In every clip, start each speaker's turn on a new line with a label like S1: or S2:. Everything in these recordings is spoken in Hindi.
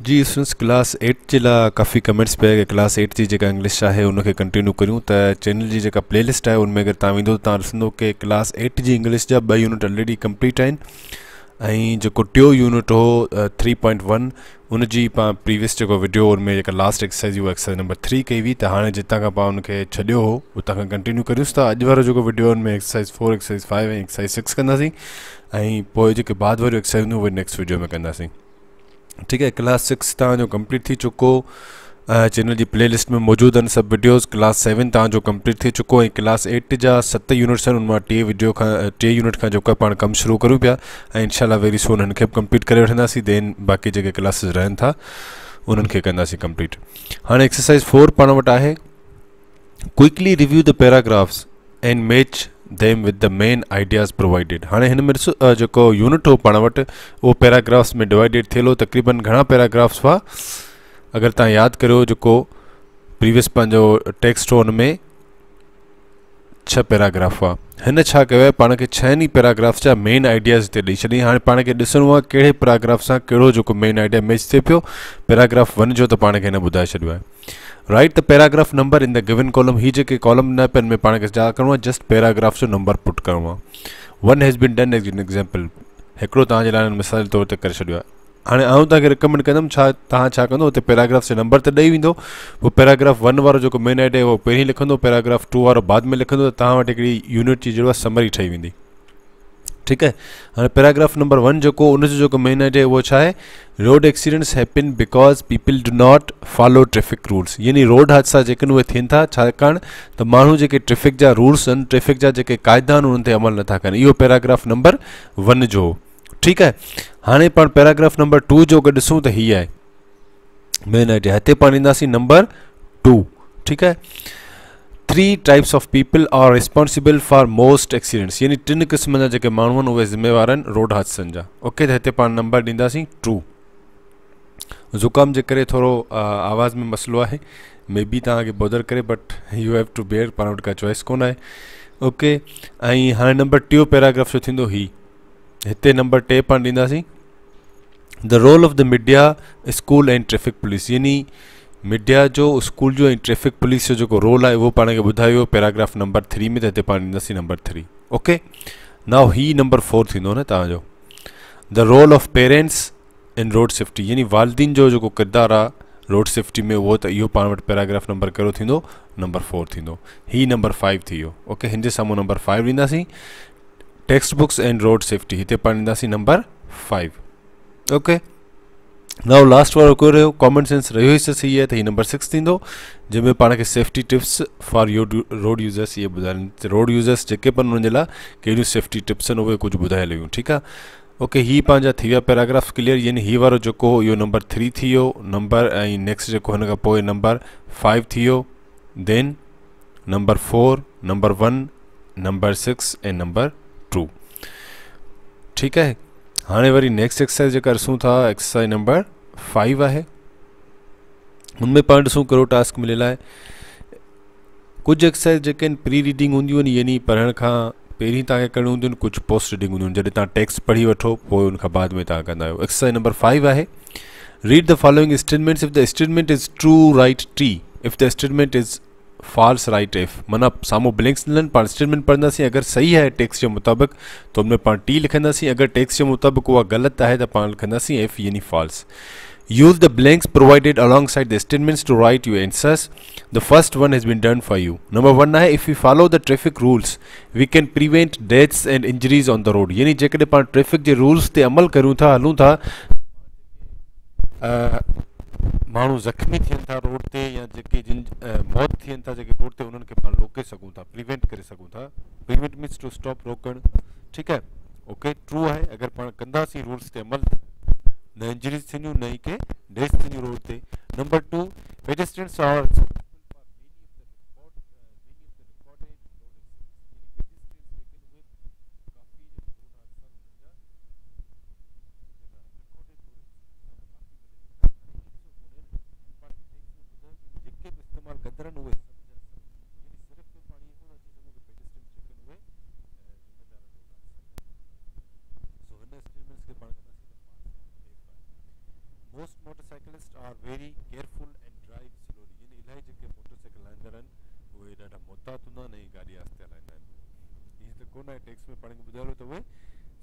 S1: जी स्टूडेंट्स क्लास एट जिला काफ़ी कमेंट्स पे कि क्लास एट की जेका इंग्लिश है उनखे कंटिन्यू करूँ तो चैनल जी जेका प्लेलिस्ट है उनमें अगर तुम वेंदो त तव्हां ॾिसंदो की क्लास एट जी इंग्लिश जा ॿ यूनिट ऑलरेडी कंप्लीट आहिनि जो जेको यूनिट हो थ्री पॉइंट वन उनकी पाँ प्रीवियस जेको वीडियो उनमें लास्ट एक्सरसाइज उहा एक्सरसाइज नंबर थ्री कई हुई तो हाँ जिता खां पाण हुनखे छॾियो हो उतां खां कंटिन्यू करियूंसि था अॼु वारो जेको वीडियो उनमें exercise four exercise five exercise six कंदासीं ऐं पोइ बाद वारियूं एक्सरसाइज हूंदियूं उहे नेक्स्ट वीडियो में कंदासीं ठीक है क्लास सिक्स तुम कंप्लीट थी चुको चैनल जी प्लेलिस्ट में मौजूदु आहिनि सभु वीडियोस क्लास सेवन तव्हांजो कंप्लीट थी चुको ऐं क्लास एट जहाँ सत यूनिट्स उन टे वीडियो का टे यूनिट खां जेको पा कम शुरू करूँ पाया इनशाला वेरी सोन उन कंप्लीट कर वठंदासीं देन बाक़ी जो क्लासिस रहन था उन्हनि खे कंप्लीट हाँ एक्सरसाइज़ फोर पा वट है quickly review the paragraphs and match them with the main ideas provided हाँ हिन में ॾिसो यूनिट हो पाण वटि उहो पैराग्राफ्स में डिवाइडेड थे हो तक़रीबन घणा पैराग्राफ्स हुआ अगर तुम याद करो जेको प्रीवियस पंहिंजो टेक्स्ट हो हाँ, में छह पैराग्राफ हुआ हिन पा कयो आहे पाण पैराग्राफ्स जा मेन आइडियाज़ हिते ॾेई छॾी हाणे पाण खे ॾिसणो आहे पैराग्राफ सां कहिड़ो जेको मेन आइडिया मैच थे पो पैराग्राफ वन जो तो पा खे हिन ॿुधाए छॾियो write the paragraph number in the given column he je ke column na pen mein padhne ka jaa karunga just paragraph se number put karunga one has been done as an example हिकिड़ो तव्हांजे लाइ मिसाल तौर ते करे छॾियो आहे हाणे आउं तव्हांखे रिकमेंड कंदुमि छा तव्हां छा कंदो हुते पैराग्राफ से नंबर त ॾेई वेंदो पोइ पैराग्राफ वन वारो जेको मेन आइडिया उहो पहिरीं लिखंदो पैराग्राफ टू वारो बाद में लिखंदो त तव्हां वटि हिकिड़ी यूनिट जी जहिड़ो आहे समरी ठही वेंदी ठीकु आहे हाणे पैराग्राफ नंबर वन जेको उनजो मेन आइडिया वो अच्छा छा रोड तो accidents happen because people do not follow traffic rules यानी रोड हादसा जेके उहे था छाकाणि त माण्हू ट्रैफ़िक जा रूल्स ट्रैफ़िक जा कायदा क़ाइदा आहिनि उन्हनि ते अमल नथा कनि इहो पैराग्राफ नंबर वन जो ठीक है हाँ हाणे पैराग्राफ नंबर टू जो अगर ॾिसूं तो हीअ आहे मेन आइडिया हिते पाण नंबर टू ठीक है three types of people are responsible for most accidents यानी टिन क़िस्म जा जेके जिम्मेवार रोड हादसन जा ओके त हिते पाण नंबर डींदी टू ज़ुकाम के करे थोरो आवाज़ में मसलो है मे बी तव्हांखे करें but you have to bear पाण वटि चॉइस को ओके ऐं नंबर टियों पैराग्राफ जो थींदो ही हिते नंबर टे पाण ॾींदासीं the role of the media school and traffic police यानी मीडिया जो स्कूल जो ट्रैफिक पुलिस जो जेको रोल है वो पा खे ॿुधायो पैराग्राफ नंबर थ्री में त हिते पाण नंबर थ्री ओके ना ही नंबर फोर थींदो न तव्हांजो the role of parents in road safety यानी वालदीन जो जेको किरदारु आहे रोड सेफ्टी में वो तो यो पाण पैराग्राफ नंबर कहिड़ो थींदो नंबर फोर थींदो ही नंबर फाइव थी ओके हिन जे नंबर फाइव ॾींदासीं टेक्स्टबुक्स एंड रोड सेफ्टी इतने पाण ॾींदासीं नंबर फाइव ओके ನಾವು ಲಾಸ್ಟ್ ವಾರ कॉमन सेंस ಸೆನ್ಸ್ ही सही आहे तो हीउ नंबर सिक्स जैमें पा पाण सेफ्टी टिप्स फॉर यो रोड यूज़र्स ये बुधा रोड यूज़र्स जो उन जे सेफ्टी टिप्स आहिनि उहे कुझु ठीक है ओके हि पाँ थी पैराग्राफ क्लियर यानी हीउ वो जो यो नंबर थ्री थी नंबर ए नेक्स्ट जो नंबर फाइव थी then number four number one number six ए नंबर टू ठीक है हाँ वरी नेक्स्ट एक्सरसाइज जेका ॾिसूं था एक्सरसाइज नंबर फाइव है उनमें पाण ॾिसूं कहिड़ो टास्क मिलियल है कुछ एक्सरसाइज जो प्री रीडिंग हूंदियूं आहिनि यानी पढ़ण खां पहिरीं तव्हांखे करणियूं हूंदियूं आहिनि पोस्ट रीडिंग हूंदियूं जैसे तुम टेक्स्ट पढ़ी वो उन बाद में तव्हां कंदा एक्सरसाइज नंबर फाइव है read the following statements if the statement is true write T if the statement is false write F माना साम्हूं ब्लिंक स्टैंड पाण स्टेटमेंट पढ़ंदासीं अगरि सही आहे टेक्स जे मुताबिक़ त हुन में पाण टी लिखंदासीं अगरि टेक्स जे मुताबिक़ उहा ग़लति आहे त पाण लिखंदासीं इफ़ यानी false use the blanks provided alongside the statements to write your answers. The first one has been done for you. Number one है if we follow the traffic rules, we can prevent deaths and injuries on the road. यानी जेकॾहिं पाण ट्रैफ़िक जे रूल्स ते अमल करूं था हलूं था माण्हू ज़ख़्मी थियनि था रोड ते या जेके जिन मौत थियनि था जेके रोड ते उन्हनि खे रोके प्रिवेंट कर प्रिवेंट मीन्स टू स्टॉप रोकणु ठीक है ओके ट्रू है अगर पा कंदासीं रूल्स ते अमल न इंजरीज थी न ही के डेथ थींदियूं रोड ते number two pedestrians are very careful and drive slowly. yani ilahi जेके मोटरसाइकिल हलाईंदा आहिनि उहे ॾाढा मुहतात हूंदा आहिनि ऐं गाॾी आस्ते हलाईंदा आहिनि ईअं त कोन आहे टैक्स में पाण खे ॿुधायो त तो उहे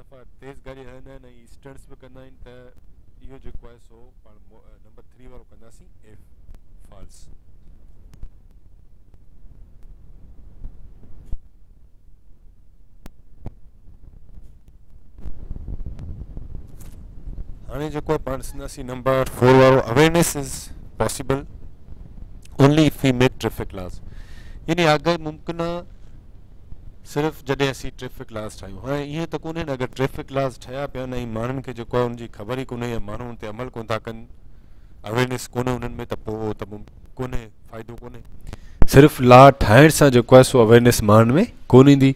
S1: सफ़ा तेज़ गाड़ी हलाईंदा आहिनि ऐं स्टंट्स बि कंदा आहिनि त इहो जेको आहे सो पाण नंबर थ्री वारो कंदासीं एफ फॉल्स અને જો કોઈ પાંચનસી નંબર 4 વાળો awareness is possible only if we met traffic class ઇની આગર મુમકના સિર્ફ જદે અસી ટ્રાફિક ક્લાસ આયો હૈ યે તો કોને અગર ટ્રાફિક ક્લાસ ઠયા પય નઈ માન કે જો કોઈ ઉનજી ખબર ઈ કો નઈ માનુ તે અમલ કો ન થકન અવેરનેસ કોને ઉનન મે તો કોને ફાયદો કોને સિર્ફ લા ઠાઈંસા જો કોઈ સો અવેરનેસ માન મે કોની દી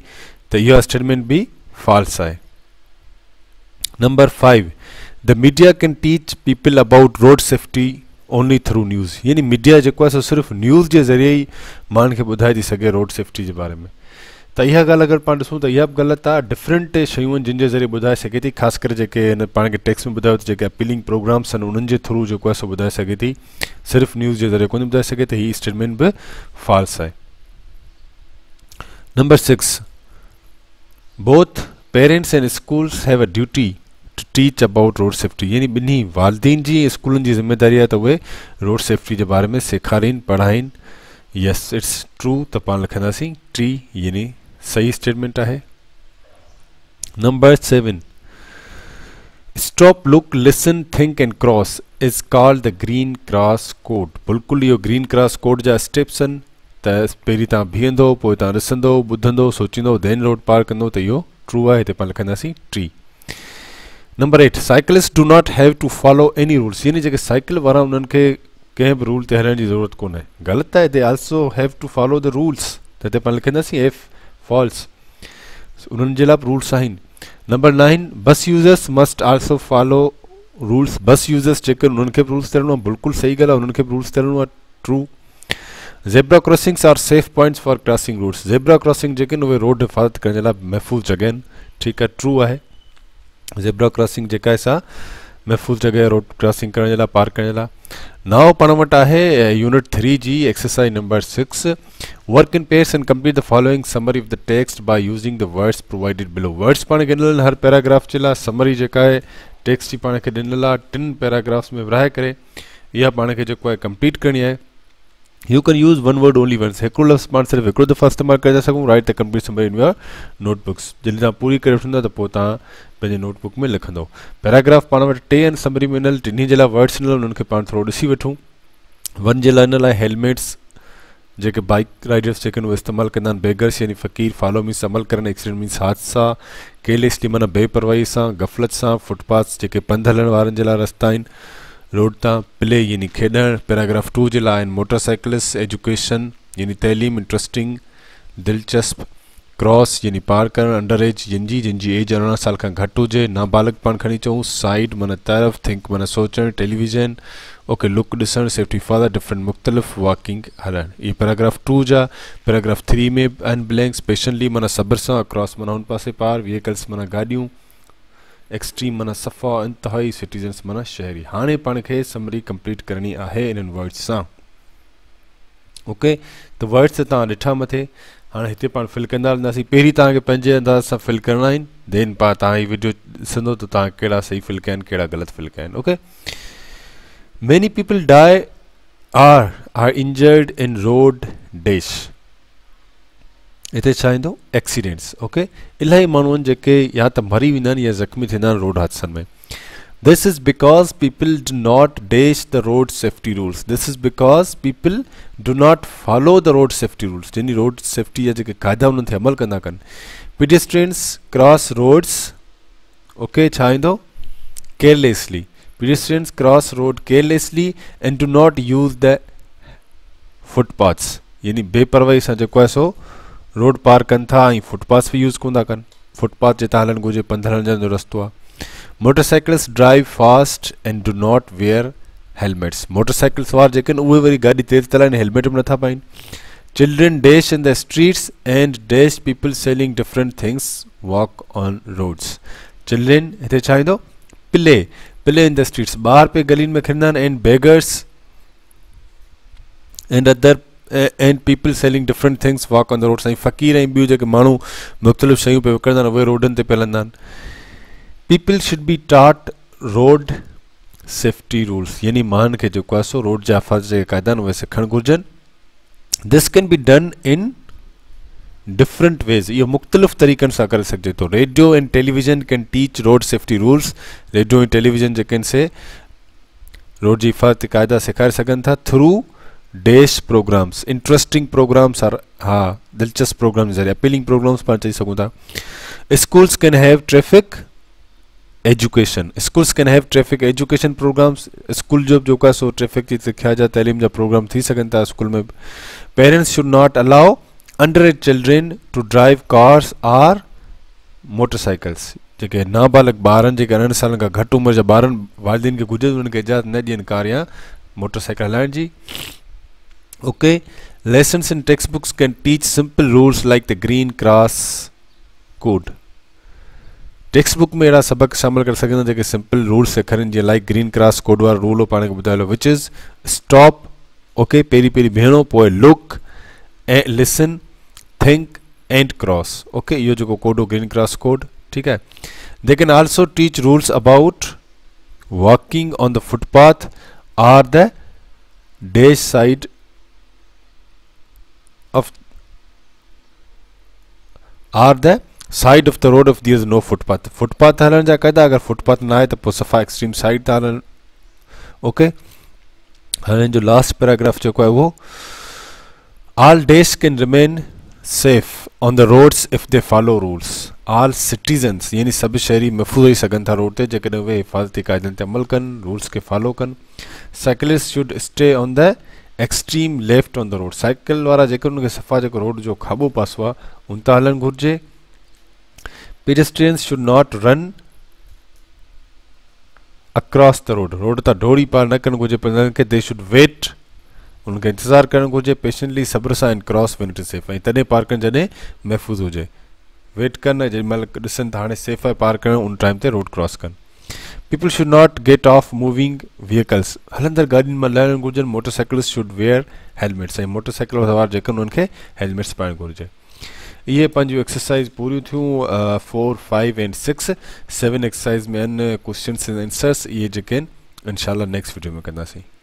S1: તો યે સ્ટેટમેન્ટ ભી ફોલ્સ આય number 5 the media can teach people about road safety only through news यानी मीडिया जेको आहे सो सिर्फ़ु न्यूज़ के ज़रिए ही माण्हुनि खे ॿुधाए थी सघे रोड सेफ्टी के बारे में त इहा ॻाल्हि अगरि पाण ॾिसूं त इहा बि ग़लति आहे डिफरेंट शयूं आहिनि जिन जे ज़रिए ॿुधाए सघे थी ख़ासि करे जेके हिन पाण में बुधा तो जो अपीलिंग प्रोग्राम्स आहिनि थ्रू जो आहे सो ॿुधाए सघे थी सिर्फ़ु न्यूज़ के ज़रिए को ॿुधाए सघे त हीअ स्टेटमेंट भी फॉल्स है number six both parents and schools have a duty teach about road safety यानी ॿिन्ही वालदीन जी स्कूलन जी जिम्मेदारी आहे त उहे रोड सेफ्टी के बारे में सेखारीनि पढ़ाइन यस इट्स ट्रू तो पाण लिखंदासीं टी यानी सही स्टेटमेंट है number seven stop look listen think and cross is called the green cross code बिल्कुल यो ग्रीन क्रॉस कोड जा स्टेप्स आहिनि त पहिरीं तव्हां बीहंदो पोइ तव्हां ॾिसंदो रोड पार कौ तो यो ट्रू है हिते तो पाण लिखंदासीं T number eight cyclist do not have to follow any rules यानी जेके साइकिल वारा उन्हनि कें भी रूल ते हलण जी ज़रूरत को गलत है they also have to follow the rules त पा पाण एफ फॉल्स उन्हनि रूल्स आन number nine bus users must also follow rules bus users जो उन्हनि रूल्स ते बिल्कुल सही ॻाल्हि रूल्स ते true zebra crossings are safe points for crossing routes zebra crossing जेके रोड हिफ़ाज़त करने महफ़ूज़ जगह ठीक है ट्रू है ज़ेब्रा क्रॉसिंग जेका महफ़ूज़ जगह रोड क्रॉसिंग करण जे लाइ पार करण जे लाइ नाओ यूनिट थ्री जी exercise number six work in pairs and complete the following summary of the text by using the words provided below words पाण खे हर पैराग्राफ के लिए समरी जेका आहे टेक्स्ट जी पाण खे ॾिनल आहे पैराग्राफ्स में विराए करे इहा पाण खे जेको आहे कंप्लीट करनी है you can use one word only once एक लफ्स पा सिर्फ हिकिड़ो दफ़ा इस्तेमालु करे था write the complete summary in your notebooks जॾहिं तुम पूरी कर वठंदा त पंहिंजे नोटबुक में लिख पैराग्राफ पा वटि टे आहिनि समरी में ॾिनल टिन्ही जे लाइ वर्ड्स ॾिनल उन्हनि खे पाण वन जे लाइ हिन हेलमेट्स जेके बाइक राइडर्स जेके इस्तेमाल उहे बेगर्स यानी फ़क़ीर फॉलो मीन्स अमल करणु एक्सीडेंट मीन्स हादसा केलेस थी माना बेपरवाही सां गफ़लत से फुटपाथ जेके पंध हलण वारनि रस्ता रोड तां प्ले यानी खेॾणु पैराग्राफ टू के लिए मोटरसाइकिल्स एजुकेशन यानी तैलीम इंट्रस्टिंग दिलचस्प क्रॉस यानी पार कर अंडर एज जिन जंहिंजी एज अर साल घट हो हुजे नाबालिग पान खी अचूं साइड मन तरफ़ थिंक मन सोच टेलीविज़न ओके लुक डिसन सेफ्टी फादर डिफरेंट मुख़्तलिफ़ वॉकिंग हलन ये पैराग्राफ टू जा पैराग्राफ थ्री में आहिनि ब्लैंक्स पेशनली मन सब्र से क्रॉस माना उन पास पार व्हीकल्स मन गाड़ियों एक्सट्रीम मन सफ़ा इंतहाई सिटीज़न्स मन शहरी हाँ पान के समरी कंप्लीट करनी है इन वर्ड्स से ओके तो वर्ड्स तिठा मथे અરે હિતે પર ફિલ કરનાસી પહેરી તાકે પંજે આнда સબ ફિલ કરના દेन પા તાહી વિડિયો સંદો તો તા કેડા સહી ફિલ કે કેડા ગલત ફિલ કે okay many people die are are injured in road ડીશ ઇથે છાઈndo એક્સિડન્ટ્સ ઓકે ઇલાઈ માનવ જે કે يا તો મરી વિનન يا જખમી થિનન રોડ હડસન મે this is because people do not dash the road safety rules this is because people do not follow the road safety rules જેની road safety યા जेके कायदा उन्हनि ते अमल कंदा कनि pedestrians cross roads okay छा ईंदो carelessly pedestrians cross road carelessly and do not use the footpaths यानी बेपरवाही सां जेको आहे सो रोड पार कनि था ऐं फुटपाथ बि यूज़ कोन था कनि फुटपाथ जे तव्हां हलणु घुरिजे पंधु हलण जो रस्तो आहे motorcycles drive fast and do not wear helmets motorcycle सवार जेकन उहे वरी गाॾी तेज़ हलाइनि हेलमेट बि नथा पाइनि children dash in the streets and dash people selling different things walk on roads children हिते छा ईंदो play play in the streets ॿार पे गलियुनि में खेॾंदा आहिनि and beggars and other and people selling different things walk on the road साईं फ़क़ीर ऐं ॿियूं जेके माण्हू मुख़्तलिफ़ शयूं पिया विकिणंदा आहिनि उहे रोडनि ते पिया हलंदा आहिनि people should be taught road safety rules यानी मान के जेको सो रोड जा कायदा जे क़ाइदा घुर्जन this can be done in different ways इहो मुख़्तलिफ़ तरीकन से करे सघिजे थो radio and television can teach road safety rules radio and television जेके से रोड जी हिफ़ाज़ती क़ाइदा सेखारे सघनि था through these programs interesting programs are हा दिलचस्प प्रोग्राम ज़रिए अपीलिंग प्रोग्राम्स पा चई सघूं था schools can have traffic education schools can have traffic education programs school जब जो का सो तो ट्रैफिक जी सिख्या जा तइलीम जा प्रोग्राम थी सघनि था स्कूल में parents should not allow under age children to drive cars or motorcycles जो नाबालिग ॿारनि जेके साल सालनि खां घटि उमिरि जा ॿारनि वालदेन खे घुरिजे उन्हनि इजाज़त न दियन कार या मोटरसाइकिल हलाइण जी okay lessons in text books can teach simple rules like the green cross code text book में अड़ा सबक शामिल कर सके सिंपल रूल्स सेखारीनि जो लाइक ग्रीन क्रॉस कोड वारो रूल पा खे ॿुधायो विच इज़ स्टॉप ओके पेरी पेरी बीहणो पोए look a listen think and cross okay यो जो कोड हो ग्रीन क्रॉस कोड ठीक है they can also teach rules about walking on the footpath or the day side of or the side of the road of there no footpath footpath हलण जा क़ाइदा अगरि फुटपाथ ना आहे त पोइ सफ़ा एक्सट्रीम साइड था हलन ओके हाणे जो लास्ट पैराग्राफ जेको आहे उहो all these can remain safe on the roads if they follow rules all citizens यानी सब शहरी महफ़ूज़ रही सघनि था रोड ते जेकॾहिं उहे हिफ़ाज़ती क़ाइदनि अमल कन रूल्स के फॉलो कन cyclist should stay on the extreme left on the road cycle वारा जेके सफ़ा जेको रोड जो खाबो पासो आहे उन तां हलणु घुरिजे pedestrians should not run across the road road ta dori par na karan ghurje par ke they should wait उनखे इंतज़ारु करणु घुरिजे पेशेंटली सब्र सां in cross when it is safe ऐं तॾहिं पार कनि जॾहिं महफ़ूज़ हुजे वेट कनि जेॾी महिल ॾिसनि त हाणे सेफ आहे पार करणु उन टाइम ते रोड क्रॉस कनि people should not get off moving vehicles हलंदड़ गाॾियुनि मां लहणु घुरिजनि मोटरसाइकिल्स शुड वेयर हेलमेट्स ऐं मोटरसाइकिल सवार जेके उन्हनि खे हेलमेट्स पाइणु घुरिजे ये पंहिंजूं एक्सरसाइज पूरी थी four five and six seven exercise में क्वेश्चन एंसर्स एंड आंसर्स इहे इनशाला नेक्स्ट वीडियो में कंदासीं